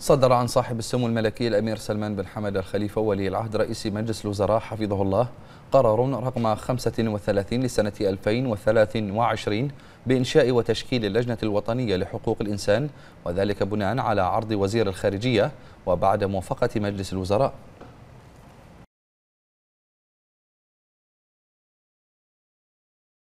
صدر عن صاحب السمو الملكي الأمير سلمان بن حمد الخليفة ولي العهد رئيس مجلس الوزراء حفظه الله قرار رقم 35 لسنة 2023 بإنشاء وتشكيل اللجنة الوطنية لحقوق الإنسان وذلك بناء على عرض وزير الخارجية وبعد موافقة مجلس الوزراء